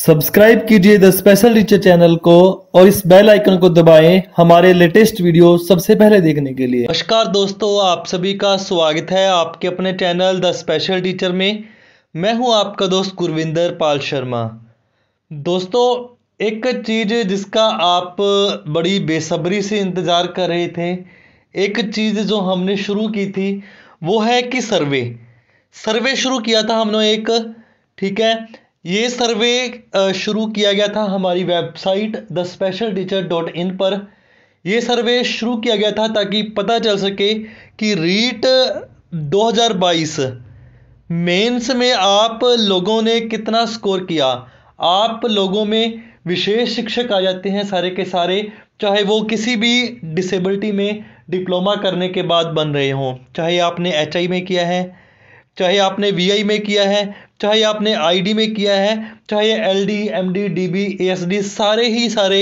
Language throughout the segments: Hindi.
सब्सक्राइब कीजिए द स्पेशल टीचर चैनल को और इस बेल आइकन को दबाएं हमारे लेटेस्ट वीडियो सबसे पहले देखने के लिए नमस्कार दोस्तों आप सभी का स्वागत है आपके अपने चैनल द स्पेशल टीचर में मैं हूं आपका दोस्त गुरविंदर पाल शर्मा दोस्तों एक चीज़ जिसका आप बड़ी बेसब्री से इंतज़ार कर रहे थे एक चीज़ जो हमने शुरू की थी वो है कि सर्वे सर्वे शुरू किया था हमने एक ठीक है ये सर्वे शुरू किया गया था हमारी website the special teacher dot in पर ये सर्वे शुरू किया गया था ताकि पता चल सके कि रीट 2022 मेंस में आप लोगों ने कितना स्कोर किया आप लोगों में विशेष शिक्षक आ जाते हैं सारे के सारे चाहे वो किसी भी डिसेबिलिटी में डिप्लोमा करने के बाद बन रहे हों चाहे आपने एच में किया है चाहे आपने वी में किया है चाहे आपने आईडी में किया है चाहे एलडी एमडी डीबी एएसडी सारे ही सारे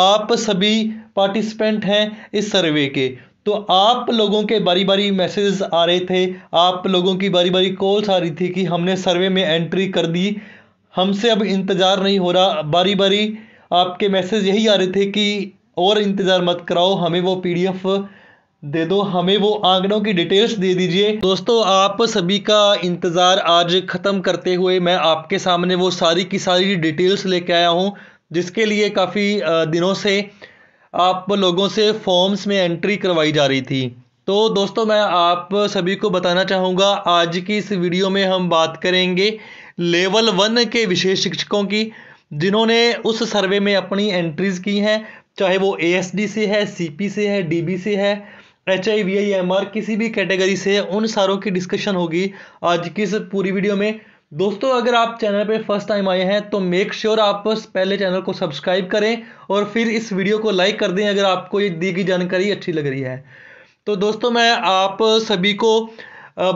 आप सभी पार्टिसिपेंट हैं इस सर्वे के तो आप लोगों के बारी बारी मैसेज आ रहे थे आप लोगों की बारी बारी कॉल्स आ रही थी कि हमने सर्वे में एंट्री कर दी हमसे अब इंतज़ार नहीं हो रहा बारी बारी आपके मैसेज यही आ रहे थे कि और इंतज़ार मत कराओ हमें वो पीडीएफ दे दो हमें वो आंकड़ों की डिटेल्स दे दीजिए दोस्तों आप सभी का इंतज़ार आज ख़त्म करते हुए मैं आपके सामने वो सारी की सारी डिटेल्स लेके आया हूँ जिसके लिए काफ़ी दिनों से आप लोगों से फॉर्म्स में एंट्री करवाई जा रही थी तो दोस्तों मैं आप सभी को बताना चाहूँगा आज की इस वीडियो में हम बात करेंगे लेवल वन के विशेष शिक्षकों की जिन्होंने उस सर्वे में अपनी एंट्रीज़ की हैं चाहे वो ए से है सी से है डी से है H I V I M R किसी भी कैटेगरी से उन सारों की डिस्कशन होगी आज की इस पूरी वीडियो में दोस्तों अगर आप चैनल पर फर्स्ट टाइम आए हैं तो मेक श्योर sure आप पहले चैनल को सब्सक्राइब करें और फिर इस वीडियो को लाइक कर दें अगर आपको ये दी गई जानकारी अच्छी लग रही है तो दोस्तों मैं आप सभी को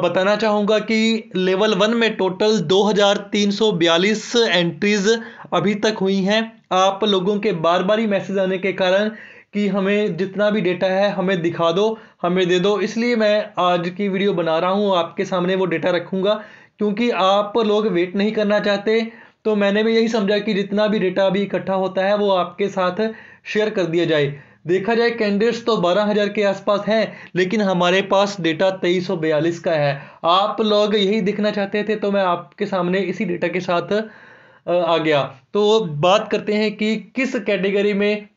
बताना चाहूँगा कि लेवल वन में टोटल 2342 एंट्रीज़ अभी तक हुई हैं आप लोगों के बार बार ही मैसेज आने के कारण कि हमें जितना भी डेटा है हमें दिखा दो हमें दे दो इसलिए मैं आज की वीडियो बना रहा हूँ आपके सामने वो डेटा रखूँगा क्योंकि आप लोग वेट नहीं करना चाहते तो मैंने भी यही समझा कि जितना भी डेटा अभी इकट्ठा होता है वो आपके साथ शेयर कर दिया जाए देखा जाए कैंडिडेट्स तो 12,000 के आसपास हैं लेकिन हमारे पास डेटा 2342 का है आप लोग यही दिखना चाहते थे तो मैं आपके सामने इसी डेटा के साथ आ गया तो बात करते हैं कि किस कैटेगरी में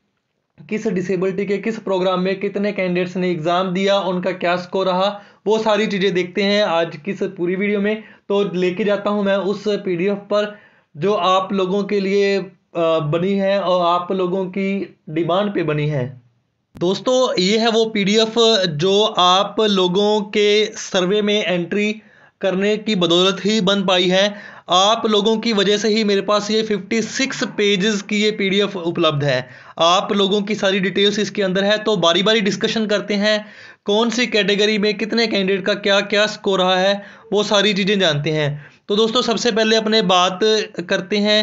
किस डिसेबिलिटी के किस प्रोग्राम में कितने कैंडिडेट्स ने एग्ज़ाम दिया उनका क्या स्कोर रहा वो सारी चीज़ें देखते हैं आज किस पूरी वीडियो में तो लेके जाता हूँ मैं उस पीडीएफ पर जो आप लोगों के लिए बनी है और आप लोगों की डिमांड पे बनी है दोस्तों ये है वो पीडीएफ जो आप लोगों के सर्वे में एंट्री करने की बदौलत ही बन पाई है आप लोगों की वजह से ही मेरे पास ये 56 पेजेस की ये पीडीएफ उपलब्ध है आप लोगों की सारी डिटेल्स इसके अंदर है तो बारी बारी डिस्कशन करते हैं कौन सी कैटेगरी में कितने कैंडिडेट का क्या क्या स्कोर रहा है वो सारी चीज़ें जानते हैं तो दोस्तों सबसे पहले अपने बात करते हैं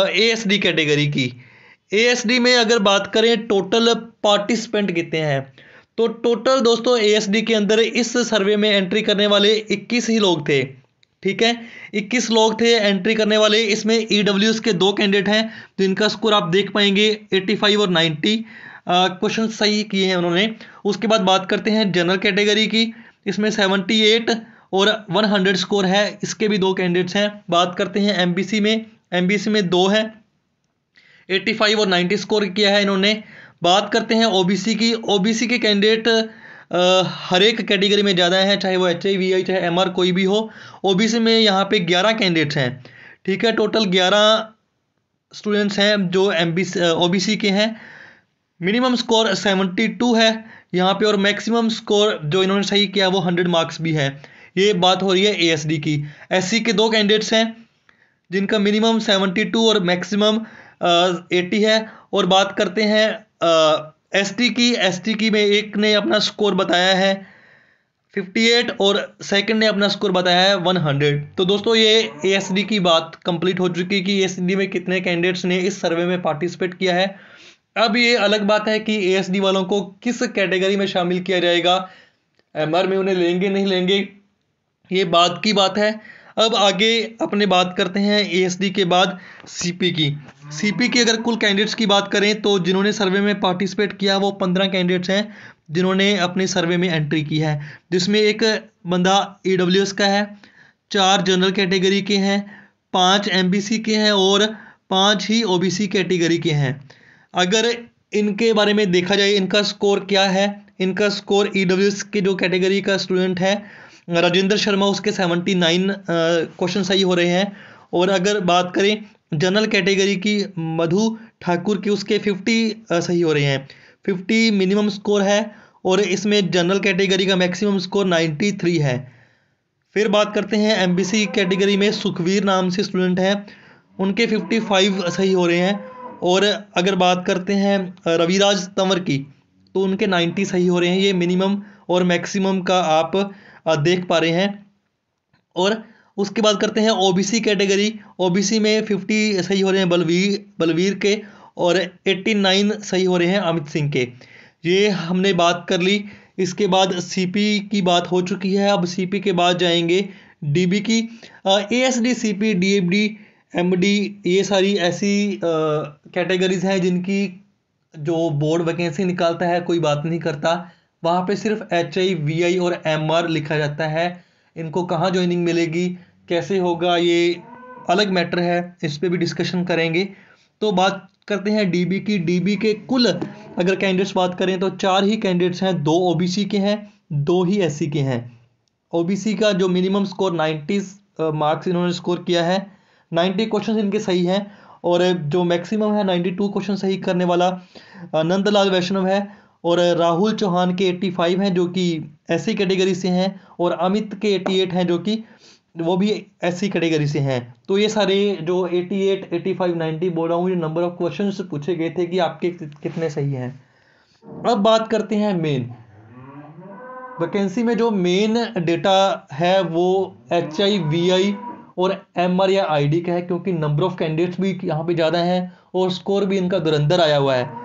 ए एस डी कैटेगरी की ए एस डी में अगर बात करें टोटल पार्टिसिपेंट कितने हैं तो टोटल दोस्तों ए एस डी के अंदर इस सर्वे में एंट्री करने वाले इक्कीस ही लोग थे ठीक है 21 लोग थे एंट्री करने वाले इसमें ई e के दो कैंडिडेट हैं तो इनका स्कोर आप देख पाएंगे 85 और 90 क्वेश्चन सही किए हैं उन्होंने उसके बाद बात करते हैं जनरल कैटेगरी की इसमें 78 और 100 स्कोर है इसके भी दो कैंडिडेट्स हैं बात करते हैं एमबीसी में एमबीसी में दो है 85 और 90 स्कोर किया है इन्होंने बात करते हैं ओबीसी की ओ के कैंडिडेट हर एक कैटेगरी में ज़्यादा है चाहे वो एच आई वी आई चाहे एम आर कोई भी हो ओ बी सी में यहाँ पे ग्यारह कैंडिडेट्स हैं ठीक है टोटल ग्यारह स्टूडेंट्स हैं जो M B O B C के हैं मिनिमम स्कोर सेवेंटी टू है यहाँ पे और मैक्सिमम स्कोर जो इन्होंने सही किया वो हंड्रेड मार्क्स भी है ये बात हो रही है ए एस डी की एस सी के दो कैंडिडेट्स हैं जिनका मिनिमम सेवेंटी टू और मैक्सिमम एटी है और बात करते हैं टी की टी की में एक ने अपना स्कोर बताया है 58 और सेकंड ने अपना स्कोर बताया है 100 तो दोस्तों ये डी की बात कंप्लीट हो चुकी है कि डी में कितने कैंडिडेट्स ने इस सर्वे में पार्टिसिपेट किया है अब ये अलग बात है कि डी वालों को किस कैटेगरी में शामिल किया जाएगा आर में उन्हें लेंगे नहीं लेंगे ये बात की बात है अब आगे अपने बात करते हैं ए के बाद सी की पी की अगर कुल कैंडिडेट्स की बात करें तो जिन्होंने सर्वे में पार्टिसिपेट किया वो पंद्रह कैंडिडेट्स हैं जिन्होंने अपने सर्वे में एंट्री की है जिसमें एक बंदा ई का है चार जनरल कैटेगरी के हैं पाँच एम के हैं और पाँच ही ओ कैटेगरी के हैं अगर इनके बारे में देखा जाए इनका स्कोर क्या है इनका स्कोर ई के जो कैटेगरी का स्टूडेंट है राजेंद्र शर्मा उसके सेवेंटी नाइन क्वेश्चन सही हो रहे हैं और अगर बात करें जनरल कैटेगरी की मधु ठाकुर की उसके फिफ्टी सही हो रहे हैं फिफ्टी मिनिमम स्कोर है और इसमें जनरल कैटेगरी का मैक्सिमम स्कोर नाइन्टी थ्री है फिर बात करते हैं एम कैटेगरी में सुखवीर नाम से स्टूडेंट हैं उनके फिफ्टी फाइव सही हो रहे हैं और अगर बात करते हैं रविराज तंवर की तो उनके नाइन्टी सही हो रहे हैं ये मिनिमम और मैक्सिमम का आप देख पा रहे हैं और उसके बाद करते हैं ओबीसी कैटेगरी ओबीसी में 50 सही हो रहे हैं बलवीर बलवीर के और 89 सही हो रहे हैं अमित सिंह के ये हमने बात कर ली इसके बाद सीपी की बात हो चुकी है अब सीपी के बाद जाएंगे डीबी की A S D C P D F D M D ये सारी ऐसी कैटेगरीज हैं जिनकी जो बोर्ड वैकेंसी निकालता है कोई बात नहीं करता वहाँ पे सिर्फ एच आई वी आई और एम आर लिखा जाता है इनको कहाँ ज्वाइनिंग मिलेगी कैसे होगा ये अलग मैटर है इस पर भी डिस्कशन करेंगे तो बात करते हैं डीबी की डीबी के कुल अगर कैंडिडेट्स बात करें तो चार ही कैंडिडेट्स हैं दो ओबीसी के हैं दो ही एससी के हैं ओबीसी का जो मिनिमम स्कोर नाइन्टी मार्क्स इन्होंने स्कोर किया है नाइन्टी क्वेश्चन इनके सही हैं और जो मैक्सिमम है नाइन्टी टू क्वेश्चन सही करने वाला नंदलाल वैष्णव है और राहुल चौहान के 85 हैं जो कि ऐसी कैटेगरी से हैं और अमित के 88 हैं जो कि वो भी ऐसी कैटेगरी से हैं तो ये सारे जो 88, 85, 90 बोल रहा हूँ ये नंबर ऑफ क्वेश्चन पूछे गए थे कि आपके कितने सही हैं अब बात करते हैं मेन वैकेंसी में जो मेन डेटा है वो एच आई वी आई और एम आर या आई डी का है क्योंकि नंबर ऑफ कैंडिडेट्स भी यहाँ पे ज़्यादा हैं और स्कोर भी इनका दुरंदर आया हुआ है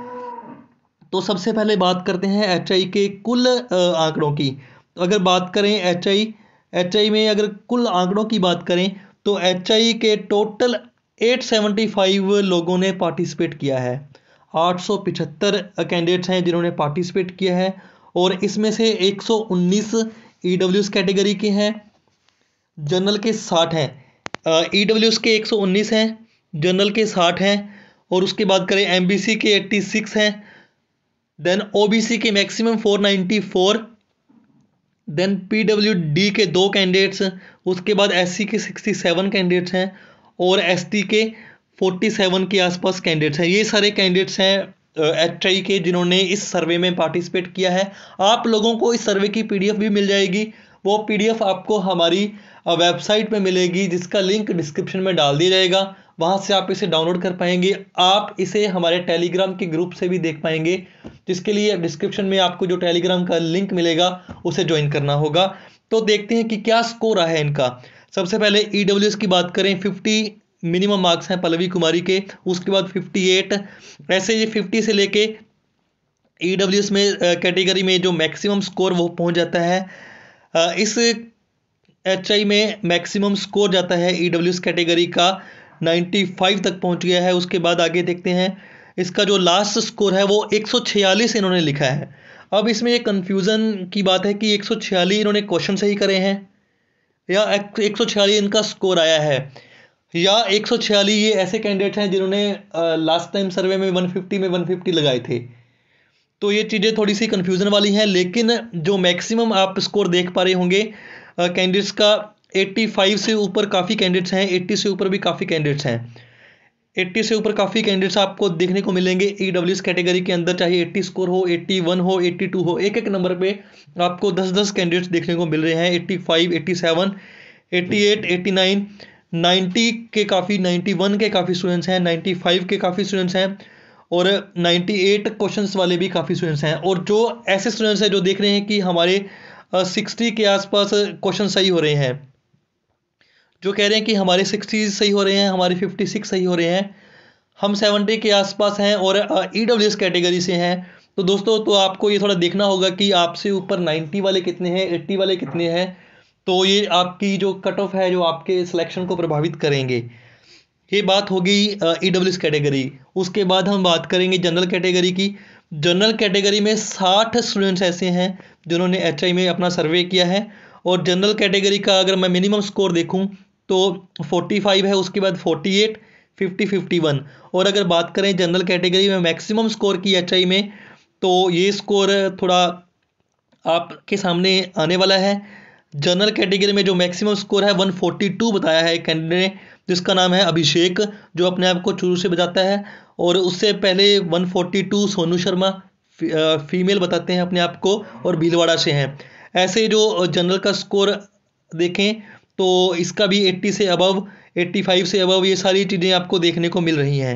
तो सबसे पहले बात करते हैं एच के कुल आंकड़ों की तो अगर बात करें एच आई में अगर कुल आंकड़ों की बात करें तो एच के टोटल 875 लोगों ने पार्टिसिपेट किया है आठ कैंडिडेट्स हैं जिन्होंने पार्टिसिपेट किया है और इसमें से 119 ईडब्ल्यूएस कैटेगरी के हैं जनरल के 60 हैं ईडब्ल्यूएस e के 119 हैं जनरल के 60 हैं और उसके बाद करें एमबीसी के 86 हैं देन ओबीसी के मैक्सिमम 494 देन पीडब्ल्यूडी के दो कैंडिडेट्स उसके बाद एससी के 67 कैंडिडेट्स हैं और एसटी के 47 के आसपास कैंडिडेट्स हैं ये सारे कैंडिडेट्स हैं एच आई के जिन्होंने इस सर्वे में पार्टिसिपेट किया है आप लोगों को इस सर्वे की पीडीएफ भी मिल जाएगी वो पीडीएफ आपको हमारी वेबसाइट पे मिलेगी जिसका लिंक डिस्क्रिप्शन में डाल दिया जाएगा वहाँ से आप इसे डाउनलोड कर पाएंगे आप इसे हमारे टेलीग्राम के ग्रुप से भी देख पाएंगे जिसके लिए डिस्क्रिप्शन में आपको जो टेलीग्राम का लिंक मिलेगा उसे ज्वाइन करना होगा तो देखते हैं कि क्या स्कोर रहा है इनका सबसे पहले ई e की बात करें फिफ्टी मिनिमम मार्क्स हैं पल्लवी कुमारी के उसके बाद एट ऐसे ये फिफ्टी से लेके ई e में कैटेगरी में जो मैक्सिमम स्कोर वो पहुंच जाता है इस एच में मैक्सिमम स्कोर जाता है ई e कैटेगरी का 95 तक पहुंच गया है उसके बाद आगे देखते हैं इसका जो लास्ट स्कोर है वो 146 इन्होंने लिखा है अब इसमें ये कन्फ्यूज़न की बात है कि 146 इन्होंने क्वेश्चन सही करे हैं या 146 इनका स्कोर आया है या 146 ये ऐसे कैंडिडेट हैं जिन्होंने लास्ट टाइम सर्वे में वन में वन लगाए थे तो ये चीज़ें थोड़ी सी कन्फ्यूज़न वाली हैं लेकिन जो मैक्सिमम आप स्कोर देख पा रहे होंगे कैंडिडेट्स का 85 से ऊपर काफ़ी कैंडिडेट्स हैं 80 से ऊपर भी काफ़ी कैंडिडेट्स हैं 80 से ऊपर काफ़ी कैंडिडेट्स आपको देखने को मिलेंगे ई डब्ल्यू कैटेगरी के अंदर चाहे 80 स्कोर हो 81 हो 82 हो एक एक नंबर पे आपको 10-10 कैंडिडेट्स देखने को मिल रहे हैं 85, 87, 88, 89, 90 के काफ़ी 91 के काफ़ी स्टूडेंट्स हैं 95 के काफ़ी स्टूडेंट्स हैं और 98 क्वेश्चंस वाले भी काफ़ी स्टूडेंट्स हैं और जो ऐसे स्टूडेंट्स हैं जो देख रहे हैं कि हमारे 60 के आसपास क्वेश्चन सही हो रहे हैं जो कह रहे हैं कि हमारे सिक्सटीज़ सही हो रहे हैं हमारे फिफ्टी सिक्स सही हो रहे हैं हम सेवेंटी के आसपास हैं और ई डब्ल्यू एस कैटेगरी से हैं तो दोस्तों तो आपको ये थोड़ा देखना होगा कि आपसे ऊपर नाइन्टी वाले कितने हैं एट्टी वाले कितने हैं तो ये आपकी जो कट ऑफ है जो आपके सिलेक्शन को प्रभावित करेंगे ये बात होगी ई डब्ल्यू e कैटेगरी उसके बाद हम बात करेंगे जनरल कैटेगरी की जनरल कैटेगरी में साठ स्टूडेंट्स ऐसे हैं जिन्होंने एच में अपना सर्वे किया है और जनरल कैटेगरी का अगर मैं मिनिमम स्कोर देखूं तो फोर्टी फाइव है उसके बाद forty eight fifty fifty one और अगर बात करें जनरल कैटेगरी में मैक्सिमम स्कोर की एच में तो ये स्कोर थोड़ा आपके सामने आने वाला है जनरल कैटेगरी में जो मैक्सिमम स्कोर है 142 बताया है एक कैंडिडेट ने जिसका नाम है अभिषेक जो अपने आप को चूरू से बताता है और उससे पहले 142 सोनू शर्मा फीमेल बताते हैं अपने आप को और भीलवाड़ा से हैं ऐसे जो जनरल का स्कोर देखें तो इसका भी 80 से अबव 85 से अबव ये सारी चीज़ें आपको देखने को मिल रही हैं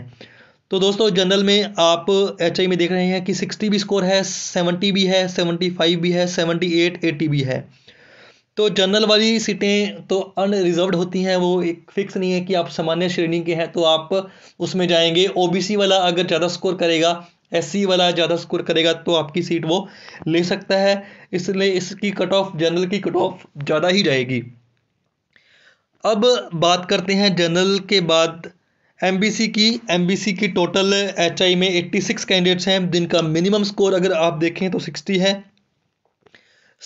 तो दोस्तों जनरल में आप एच में देख रहे हैं कि 60 भी स्कोर है 70 भी है 75 भी है 78 80 भी है तो जनरल वाली सीटें तो अनरिजर्व होती हैं वो एक फिक्स नहीं है कि आप सामान्य श्रेणी के हैं तो आप उसमें जाएंगे ओ वाला अगर ज़्यादा स्कोर करेगा एस वाला ज़्यादा स्कोर करेगा तो आपकी सीट वो ले सकता है इसलिए इसकी कट ऑफ जनरल की कट ऑफ ज़्यादा ही जाएगी अब बात करते हैं जनरल के बाद एमबीसी की एमबीसी की टोटल एचआई में 86 कैंडिडेट्स हैं जिनका मिनिमम स्कोर अगर आप देखें तो 60 है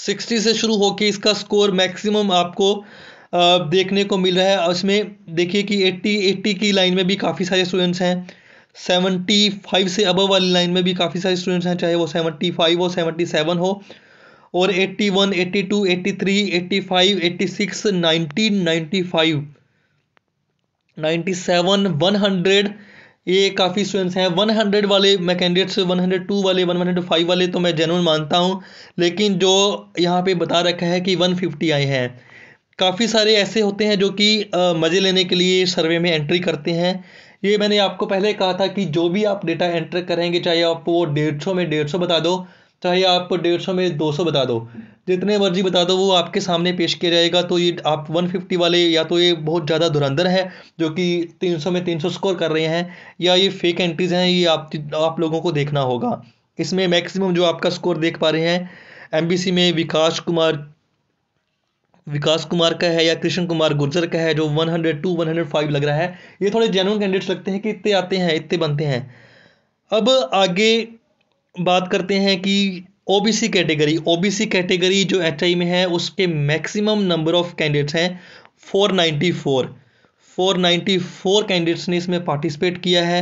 60 से शुरू होकर इसका स्कोर मैक्सिमम आपको देखने को मिल रहा है इसमें देखिए कि 80 80 की लाइन में भी काफ़ी सारे स्टूडेंट्स हैं 75 से अबव वाली लाइन में भी काफ़ी सारे स्टूडेंट्स हैं चाहे वो 75 हो 77 हो और 81, 82, 83, 85, 86, 90, 95, 97, 100 ये काफ़ी स्टूडेंट्स हैं 100 वाले मैं कैंडिडेट्स 102 वाले 105 वाले तो मैं जेनवन मानता हूँ लेकिन जो यहाँ पे बता रखा है कि 150 आए हैं काफ़ी सारे ऐसे होते हैं जो कि मज़े लेने के लिए सर्वे में एंट्री करते हैं ये मैंने आपको पहले कहा था कि जो भी आप डेटा एंटर करेंगे चाहे आप वो डेढ़ में डेढ़ बता दो चाहे आप डेढ़ सौ में दो सौ बता दो जितने मर्जी बता दो वो आपके सामने पेश किया जाएगा तो ये आप 150 वाले या तो ये बहुत ज़्यादा धुरंधर है जो कि 300 में 300 स्कोर कर रहे हैं या ये फेक एंट्रीज हैं ये आप आप लोगों को देखना होगा इसमें मैक्सिमम जो आपका स्कोर देख पा रहे हैं एमबीसी में विकास कुमार विकास कुमार का है या कृष्ण कुमार गुर्जर का है जो हंड्रेड फाइव लग रहा है ये थोड़े जेनुअन कैंडिडेट्स लगते हैं कि इतने आते हैं इतने बनते हैं अब आगे बात करते हैं कि ओबीसी कैटेगरी ओबीसी कैटेगरी जो एच में है उसके मैक्सिमम नंबर ऑफ कैंडिडेट्स हैं 494 494 कैंडिडेट्स ने इसमें पार्टिसिपेट किया है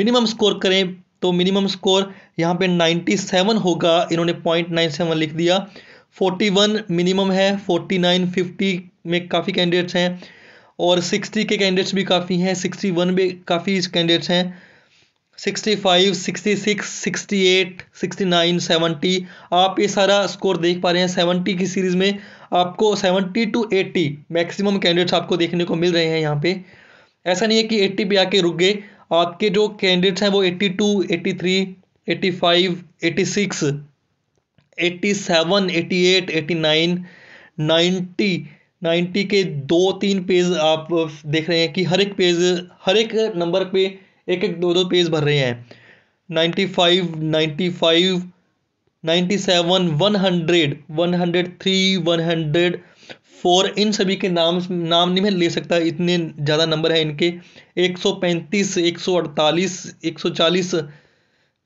मिनिमम स्कोर करें तो मिनिमम स्कोर यहाँ पे 97 होगा इन्होंने पॉइंट नाइन सेवन लिख दिया 41 मिनिमम है 49 50 में काफ़ी कैंडिडेट्स हैं और 60 के कैंडिडेट्स भी काफ़ी हैं 61 भी काफ़ी कैंडिडेट्स हैं sixty five sixty six sixty eight sixty nine seventy आप ये सारा स्कोर देख पा रहे हैं सेवेंटी की सीरीज़ में आपको seventy two eighty maximum candidates आपको देखने को मिल रहे हैं यहाँ पे ऐसा नहीं है कि एट्टी पे आके रुक गए आपके जो कैंडिडेट्स हैं वो eighty two eighty three eighty five eighty six eighty seven eighty eight eighty nine ninety ninety के दो तीन पेज आप देख रहे हैं कि हर एक पेज हर एक नंबर पे एक एक दो दो पेज भर रहे हैं ninety five ninety five ninety seven one hundred one hundred three one hundred four इन सभी के नाम नाम नहीं मैं ले सकता इतने ज़्यादा नंबर हैं इनके एक सौ पैंतीस एक सौ अड़तालीस एक सौ चालीस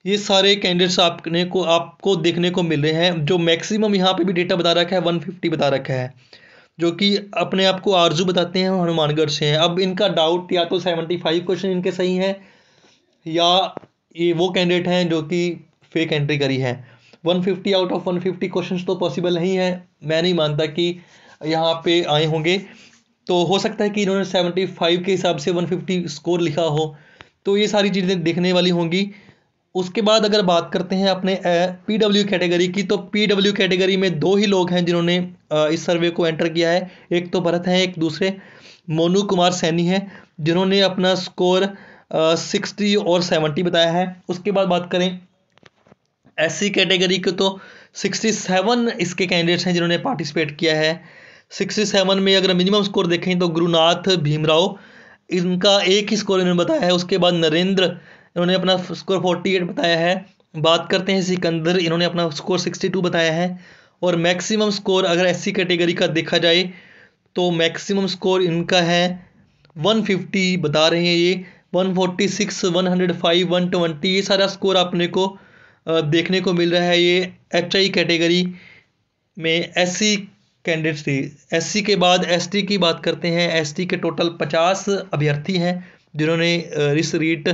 ये सारे कैंडिडेट्स आपने को आपको देखने को मिल रहे हैं जो मैक्सिमम यहाँ पे भी डेटा बता रखा है वन फिफ्टी बता रखा है जो कि अपने आप को आरजू बताते हैं हनुमानगढ़ से हैं अब इनका डाउट या तो सेवेंटी फाइव क्वेश्चन इनके सही हैं या ये वो कैंडिडेट हैं जो कि फेक एंट्री करी है 150 आउट ऑफ 150 क्वेश्चन तो पॉसिबल नहीं है मैं नहीं मानता कि यहाँ पे आए होंगे तो हो सकता है कि इन्होंने 75 के हिसाब से 150 स्कोर लिखा हो तो ये सारी चीज़ें देखने वाली होंगी उसके बाद अगर बात करते हैं अपने पी डब्ल्यू कैटेगरी की तो पी डब्ल्यू कैटेगरी में दो ही लोग हैं जिन्होंने इस सर्वे को एंटर किया है एक तो भरत हैं एक दूसरे मोनू कुमार सैनी हैं जिन्होंने अपना स्कोर सिक्सटी और सेवेंटी बताया है उसके बाद बात करें एस कैटेगरी के तो सिक्सटी सेवन इसके कैंडिडेट्स हैं जिन्होंने पार्टिसिपेट किया है सिक्सटी सेवन में अगर मिनिमम स्कोर देखें तो गुरुनाथ भीमराव इनका एक ही स्कोर इन्होंने बताया है उसके बाद नरेंद्र इन्होंने अपना स्कोर फोर्टी एट बताया है बात करते हैं सिकंदर इन्होंने अपना स्कोर सिक्सटी टू बताया है और मैक्सिमम स्कोर अगर एस कैटेगरी का देखा जाए तो मैक्सिमम स्कोर इनका है वन फिफ्टी बता रहे हैं ये 146 105 120 ये सारा स्कोर अपने को देखने को मिल रहा है ये एच आई कैटेगरी में एस सी कैंडिडेट्स थी एस के बाद एस की बात करते हैं एस के टोटल पचास अभ्यर्थी हैं जिन्होंने रिस रीट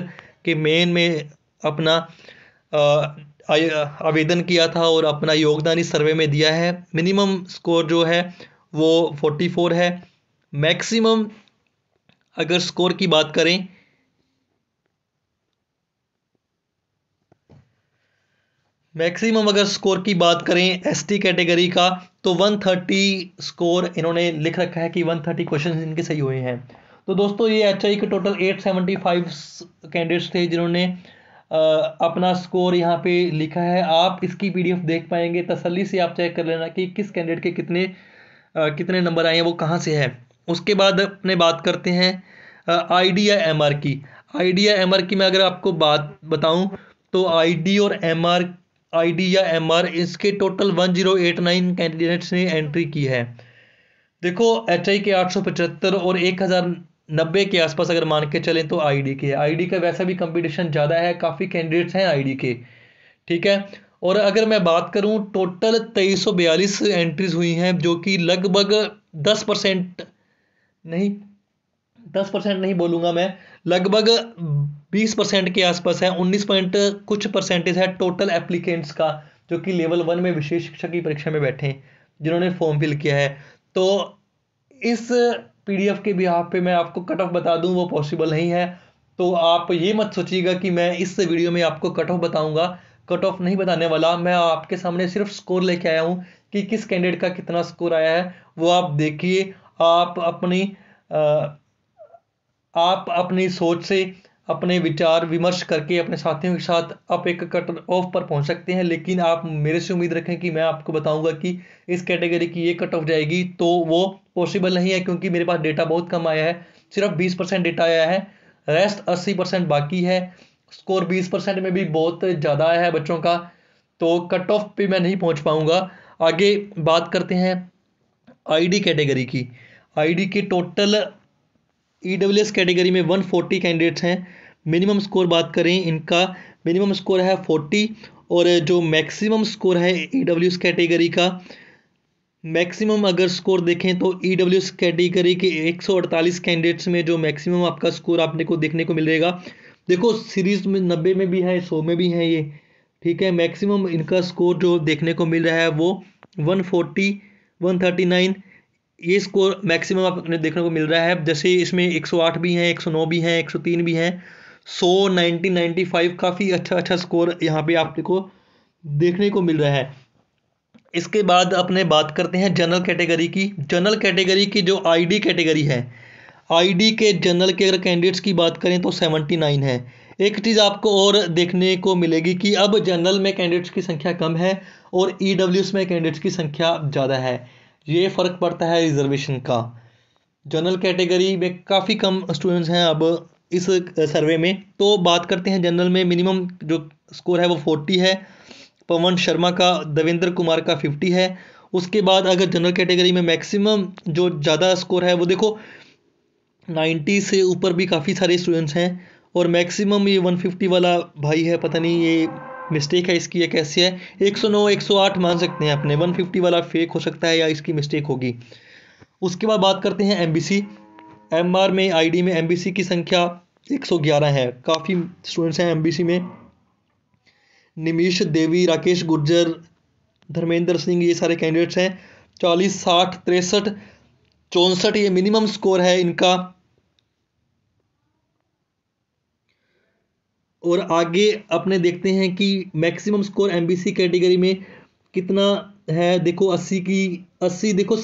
के मेन में अपना आवेदन किया था और अपना योगदान इस सर्वे में दिया है मिनिमम स्कोर जो है वो 44 है मैक्सिमम अगर स्कोर की बात करें मैक्सिमम अगर स्कोर की बात करें एसटी कैटेगरी का तो 130 स्कोर इन्होंने लिख रखा है कि 130 क्वेश्चन इनके सही हुए हैं तो दोस्तों ये एच के टोटल 875 कैंडिडेट्स थे जिन्होंने अपना स्कोर यहाँ पे लिखा है आप इसकी पीडीएफ देख पाएंगे तसल्ली से आप चेक कर लेना कि किस कैंडिडेट के कितने कितने नंबर आए हैं वो कहाँ से है उसके बाद अपने बात करते हैं आई या एम की आई या एम की मैं अगर आपको बात बताऊँ तो आई और एम आईडी या एमआर इसके टोटल 1089 कैंडिडेट्स ने एंट्री की है देखो एच के 875 और 1090 के आसपास अगर मान के चलें तो आईडी के आईडी का वैसा भी कंपटीशन ज़्यादा है काफ़ी कैंडिडेट्स हैं आईडी के ठीक है और अगर मैं बात करूं टोटल 2342 एंट्रीज हुई हैं जो कि लगभग 10 परसेंट नहीं 10 परसेंट नहीं बोलूँगा मैं लगभग 20 परसेंट के आसपास है 19 पॉइंट कुछ परसेंटेज है टोटल एप्लीकेंट्स का जो कि लेवल वन में विशेष शिक्षा की परीक्षा में बैठे जिन्होंने फॉर्म फिल किया है तो इस पीडीएफ के भी पे मैं आपको कट ऑफ बता दूं वो पॉसिबल नहीं है तो आप ये मत सोचिएगा कि मैं इस वीडियो में आपको कट ऑफ बताऊंगा कट ऑफ नहीं बताने वाला मैं आपके सामने सिर्फ स्कोर लेके आया हूँ कि किस कैंडिडेट का कितना स्कोर आया है वो आप देखिए आप अपनी आ, आप अपनी सोच से अपने विचार विमर्श करके अपने साथियों के साथ आप एक कट ऑफ पर पहुंच सकते हैं लेकिन आप मेरे से उम्मीद रखें कि मैं आपको बताऊंगा कि इस कैटेगरी की ये कट ऑफ जाएगी तो वो पॉसिबल नहीं है क्योंकि मेरे पास डेटा बहुत कम आया है सिर्फ बीस परसेंट डेटा आया है रेस्ट अस्सी परसेंट बाकी है स्कोर बीस परसेंट में भी बहुत ज़्यादा आया है बच्चों का तो कट ऑफ पर मैं नहीं पहुँच पाऊँगा आगे बात करते हैं आई कैटेगरी की आई के total E W S category में 140 कैंडिडेट्स हैं मिनिमम स्कोर बात करें इनका मिनिमम स्कोर है 40 और जो मैक्सिमम स्कोर है ई डब्ल्यू एस कैटेगरी का मैक्सिमम अगर स्कोर देखें तो ई डब्ल्यू एस कैटेगरी के 148 कैंडिडेट्स में जो मैक्सिमम आपका स्कोर आपने को देखने को मिलेगा देखो सीरीज में नब्बे में भी है सौ में भी है ये ठीक है मैक्सिमम इनका स्कोर जो देखने को मिल रहा है वो 140, 139, ये स्कोर मैक्सिमम आपने देखने को मिल रहा है जैसे इसमें 108 भी हैं 109 भी हैं 103 भी हैं 100 90 95 काफ़ी अच्छा अच्छा स्कोर यहाँ पे आपने को देखने को मिल रहा है इसके बाद अपने बात करते हैं जनरल कैटेगरी की जनरल कैटेगरी की जो आईडी कैटेगरी है आईडी के जनरल के अगर कैंडिडेट्स की बात करें तो 79 है एक चीज़ आपको और देखने को मिलेगी कि अब जनरल में कैंडिडेट्स की संख्या कम है और ई e में कैंडिडेट्स की संख्या ज़्यादा है ये फ़र्क पड़ता है रिज़र्वेशन का जनरल कैटेगरी में काफ़ी कम स्टूडेंट्स हैं अब इस सर्वे में तो बात करते हैं जनरल में मिनिमम जो स्कोर है वो फोर्टी है पवन शर्मा का देवेंद्र कुमार का फिफ्टी है उसके बाद अगर जनरल कैटेगरी में मैक्सिमम जो ज़्यादा स्कोर है वो देखो नाइन्टी से ऊपर भी काफ़ी सारे स्टूडेंट्स हैं और मैक्सिमम ये वन फिफ्टी वाला भाई है पता नहीं ये मिस्टेक है इसकी ये कैसी है 109 108 मान सकते हैं अपने 150 वाला फेक हो सकता है या इसकी मिस्टेक होगी उसके बाद बात करते हैं एम बी में आई में एम की संख्या एक है काफ़ी स्टूडेंट्स हैं एम में निमिश देवी राकेश गुर्जर धर्मेंद्र सिंह ये सारे कैंडिडेट्स हैं चालीस साठ तिरसठ चौंसठ ये मिनिमम स्कोर है इनका और आगे अपने देखते हैं कि मैक्सिमम स्कोर एम कैटेगरी में कितना है देखो अस्सी की अस्सी देखो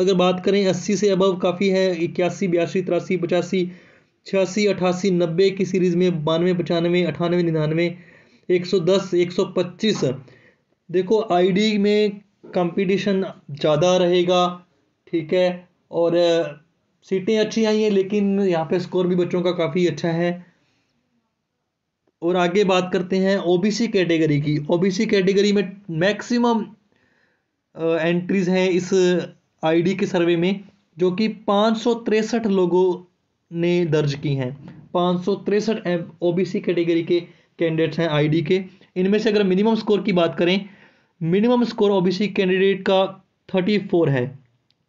अगर बात करें अस्सी से अबव काफ़ी है इक्यासी बयासी तिरासी पचासी छियासी अठासी नब्बे की सीरीज़ में बानवे पचानवे अठानवे निन्यानवे एक सौ दस एक सौ पच्चीस देखो आईडी में कंपटीशन ज़्यादा रहेगा ठीक है और सीटें अच्छी आई हैं लेकिन यहाँ पे स्कोर भी बच्चों का काफ़ी अच्छा है और आगे बात करते हैं ओबीसी कैटेगरी की ओबीसी कैटेगरी में मैक्सिमम एंट्रीज हैं इस आईडी के सर्वे में जो कि पाँच लोगों ने दर्ज की हैं पाँच सौ तिरसठ ओबीसी कैटेगरी के कैंडिडेट्स हैं आईडी के इनमें से अगर मिनिमम स्कोर की बात करें मिनिमम स्कोर ओबीसी कैंडिडेट का थर्टी फोर है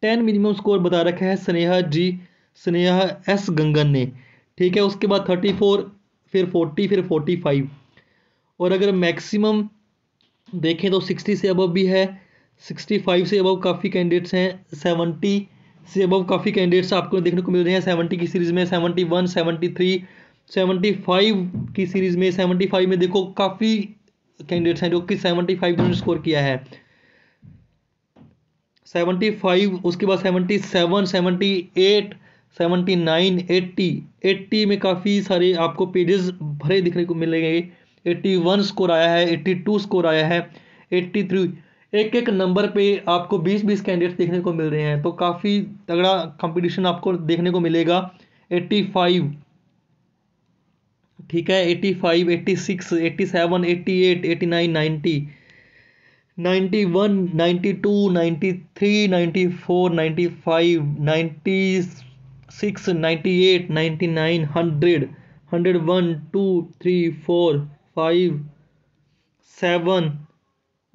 टेन मिनिमम स्कोर बता रखा है स्नेहा जी स्नेहा एस गंगन ने ठीक है उसके बाद थर्टी फोर फिर फोर्टी फिर फोर्टी फाइव और अगर मैक्सिमम देखें तो सिक्सटी से अबव भी है सिक्सटी फाइव से अबव काफ़ी कैंडिडेट्स हैं सेवेंटी से अबव काफ़ी कैंडिडेट्स आपको देखने को मिल रहे हैं सेवनटी की सीरीज़ में seventy one seventy three seventy five की सीरीज़ में सेवनटी फाइव में देखो काफ़ी कैंडिडेट्स हैं जो कि सेवनटी फाइव जिन्होंने स्कोर किया है सेवनटी फाइव उसके बाद seventy seven seventy eight seventy nine eighty eighty में काफ़ी सारे आपको पेजेस भरे दिखने को मिलेंगे एट्टी वन स्कोर आया है एट्टी टू स्कोर आया है एट्टी थ्री एक एक नंबर पे आपको बीस बीस कैंडिडेट्स देखने को मिल रहे हैं तो काफ़ी तगड़ा कंपटीशन आपको देखने को मिलेगा एट्टी फाइव ठीक है eighty five eighty six eighty seven eighty eight eighty nine ninety ninety one ninety two ninety three ninety four ninety five ninety six ninety eight ninety nine hundred hundred one two three four five seven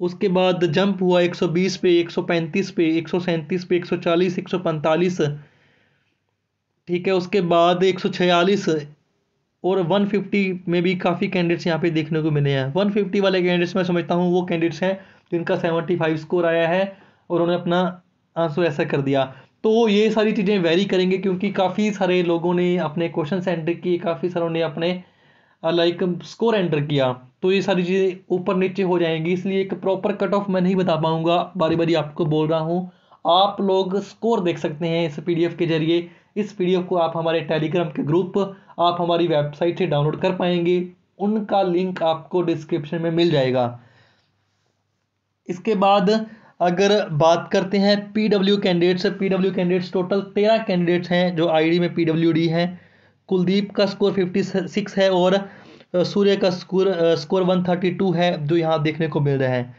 उसके बाद जंप हुआ एक सौ बीस पे एक सौ पैंतीस पे एक सौ सैंतीस पे एक एक सौ चालीस सौ पैंतालीस ठीक है उसके बाद एक सौ छियालीस और वन फिफ्टी में भी काफ़ी कैंडिडेट्स यहाँ पे देखने को मिले हैं वन फिफ्टी वाले कैंडिडेट्स मैं समझता हूँ वो कैंडिडेट्स हैं जिनका सेवेंटी फाइव स्कोर आया है और उन्होंने अपना आंसू ऐसा कर दिया तो ये सारी चीज़ें वेरी करेंगे क्योंकि काफ़ी सारे लोगों ने अपने क्वेश्चन एंटर किए काफ़ी सारों ने अपने लाइक स्कोर एंटर किया तो ये सारी चीज़ें ऊपर नीचे हो जाएंगी इसलिए एक प्रॉपर कट ऑफ मैं नहीं बता पाऊँगा बारी बारी आपको बोल रहा हूँ आप लोग स्कोर देख सकते हैं इस पी के जरिए इस पी को आप हमारे टेलीग्राम के ग्रुप आप हमारी वेबसाइट से डाउनलोड कर पाएंगे उनका लिंक आपको डिस्क्रिप्शन में मिल जाएगा इसके बाद अगर बात करते हैं PW candidates PW candidates total तेरह कैंडिडेट्स हैं जो आईडी में पीडब्ल्यूडी हैं कुलदीप का स्कोर फिफ्टी सिक्स है और सूर्य का score score one thirty two है जो यहाँ देखने को मिल रहा है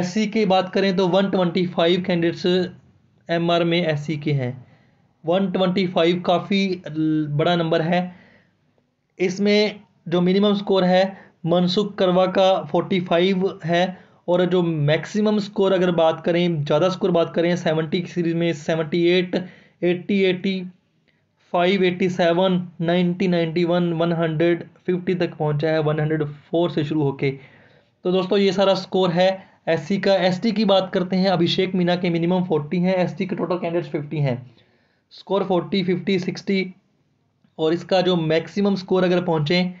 एस सी की बात करें तो one twenty five candidates M R में एस सी के हैं वन ट्वेंटी फाइव काफ़ी बड़ा नंबर है इसमें जो मिनिमम स्कोर है मनसुख करवा का फोर्टी फाइव है और जो मैक्सिमम स्कोर अगर बात करें ज़्यादा स्कोर बात करें सेवेंटी की सीरीज़ में seventy eight eighty eighty five eighty seven ninety ninety one one hundred fifty तक पहुंचा है वन हंड्रेड फोर से शुरू होके तो दोस्तों ये सारा स्कोर है एस का एस की बात करते हैं अभिषेक मीना के मिनिमम फोर्टी हैं एस के टोटल कैंडिडेट्स फिफ्टी हैं स्कोर फोर्टी फिफ्टी सिक्सटी और इसका जो मैक्सिमम स्कोर अगर पहुँचें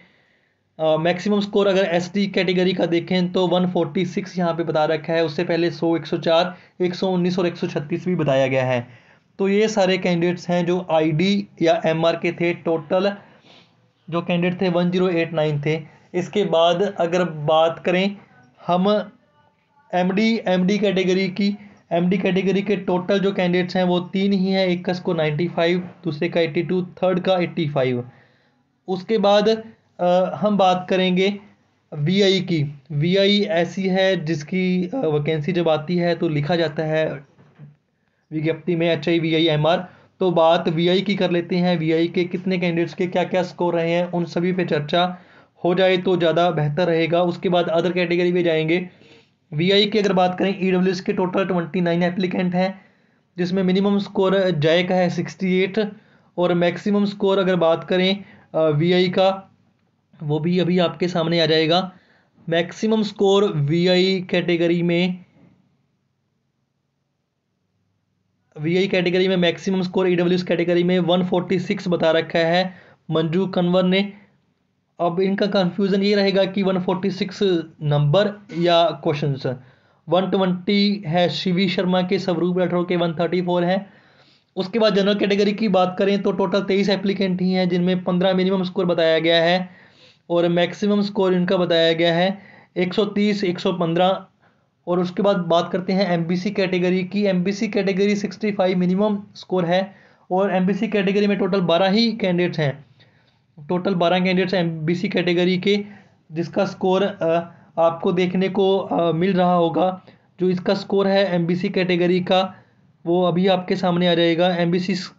मैक्सिमम स्कोर अगर एस टी कैटेगरी का देखें तो 146 यहाँ पर बता रखा है उससे पहले 100 104 119 और 136 भी बताया गया है तो ये सारे कैंडिडेट्स हैं जो आई या एम के थे टोटल जो कैंडिडेट थे 1089 थे इसके बाद अगर बात करें हम M D M D category की एम डी कैटेगरी के टोटल जो कैंडिडेट्स हैं वो तीन ही हैं एक का स्कोर फाइव दूसरे का टू थर्ड का फाइव उसके बाद हम बात करेंगे वीआई की वीआई ऐसी है जिसकी वैकेंसी जब आती है तो लिखा जाता है विज्ञप्ति में H I V I M R तो बात वीआई की कर लेते हैं वीआई के कितने कैंडिडेट्स के क्या क्या स्कोर रहे हैं उन सभी पे चर्चा हो जाए तो ज़्यादा बेहतर रहेगा उसके बाद अदर कैटेगरी में जाएंगे वीआई की अगर बात करें ई e के टोटल ट्वेंटी नाइन एप्लीकेंट हैं जिसमें मिनिमम स्कोर जय का है सिक्सटी एट और मैक्सिमम स्कोर अगर बात करें वी का वो भी अभी आपके सामने आ जाएगा मैक्सिमम स्कोर वीआई कैटेगरी में वीआई कैटेगरी में मैक्सिमम स्कोर ईडब्ल्यूएस कैटेगरी में 146 बता रखा है मंजू कन्वर ने अब इनका कंफ्यूजन ये रहेगा कि 146 नंबर या क्वेश्चन 120 है शिवी शर्मा के स्वरूप राठौर के 134 है उसके बाद जनरल कैटेगरी की बात करें तो टोटल 23 एप्लीकेंट ही हैं जिनमें 15 मिनिमम स्कोर बताया गया है और मैक्सिमम स्कोर इनका बताया गया है 130 115 और उसके बाद बात करते हैं एम कैटेगरी की एम कैटेगरी 65 मिनिमम स्कोर है और एम कैटेगरी में टोटल 12 ही कैंडिडेट्स हैं टोटल 12 कैंडिडेट्स एम कैटेगरी के जिसका स्कोर आपको देखने को मिल रहा होगा जो इसका स्कोर है एम कैटेगरी का वो अभी आपके सामने आ जाएगा एम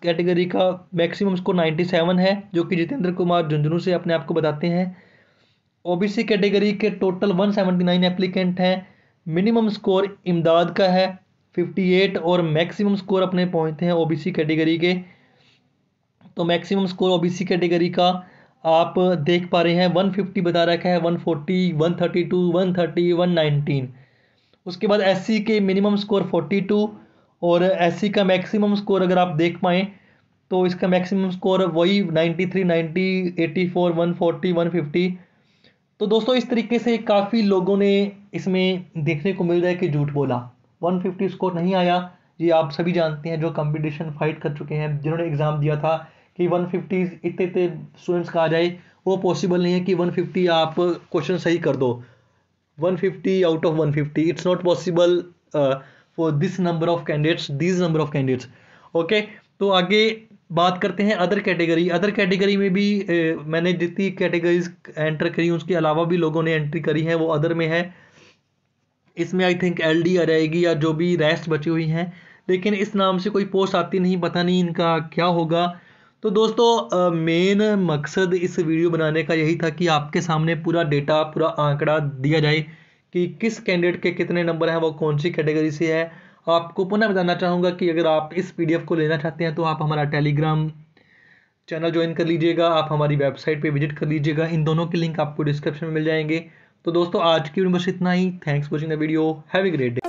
कैटेगरी का मैक्सिमम स्कोर 97 है जो कि जितेंद्र कुमार झुंझुनू से अपने आप को बताते हैं ओबीसी कैटेगरी के टोटल 179 एप्लीकेंट हैं मिनिमम स्कोर इमदाद का है 58 और मैक्सिमम स्कोर अपने पहुंचते हैं ओबीसी कैटेगरी के तो मैक्सिमम स्कोर ओबीसी कैटेगरी का आप देख पा रहे हैं वन बता रखा है वन फोर्टी वन थर्टी उसके बाद एस के मिनिमम स्कोर फोर्टी और एस का मैक्सिमम स्कोर अगर आप देख पाएँ तो इसका मैक्सिमम स्कोर वही 93, 90, 84, 140, 150 तो दोस्तों इस तरीके से काफ़ी लोगों ने इसमें देखने को मिल रहा है कि झूठ बोला 150 स्कोर नहीं आया ये आप सभी जानते हैं जो कंपटीशन फाइट कर चुके हैं जिन्होंने एग्ज़ाम दिया था कि 150 इतने इतने स्टूडेंट्स का आ जाए वो पॉसिबल नहीं है कि 150 आप क्वेश्चन सही कर दो 150 out of 150 it's not possible for this number of candidates this number of candidates okay तो आगे बात करते हैं अदर कैटेगरी अदर कैटेगरी में भी ए, मैंने जितनी कैटेगरीज एंटर करी उसके अलावा भी लोगों ने एंट्री करी है वो अदर में है इसमें आई थिंक एल डी आ जाएगी या जो भी रेस्ट बची हुई हैं लेकिन इस नाम से कोई पोस्ट आती नहीं पता नहीं इनका क्या होगा तो दोस्तों मेन मकसद इस वीडियो बनाने का यही था कि आपके सामने पूरा डेटा पूरा आंकड़ा दिया जाए कि किस कैंडिडेट के कितने नंबर हैं वो कौन सी कैटेगरी से है आपको पुनः बताना चाहूँगा कि अगर आप इस पी को लेना चाहते हैं तो आप हमारा टेलीग्राम चैनल ज्वाइन कर लीजिएगा आप हमारी वेबसाइट पे विजिट कर लीजिएगा इन दोनों के लिंक आपको डिस्क्रिप्शन में मिल जाएंगे तो दोस्तों आज की वीडियो बस इतना ही thanks watching the video have a great day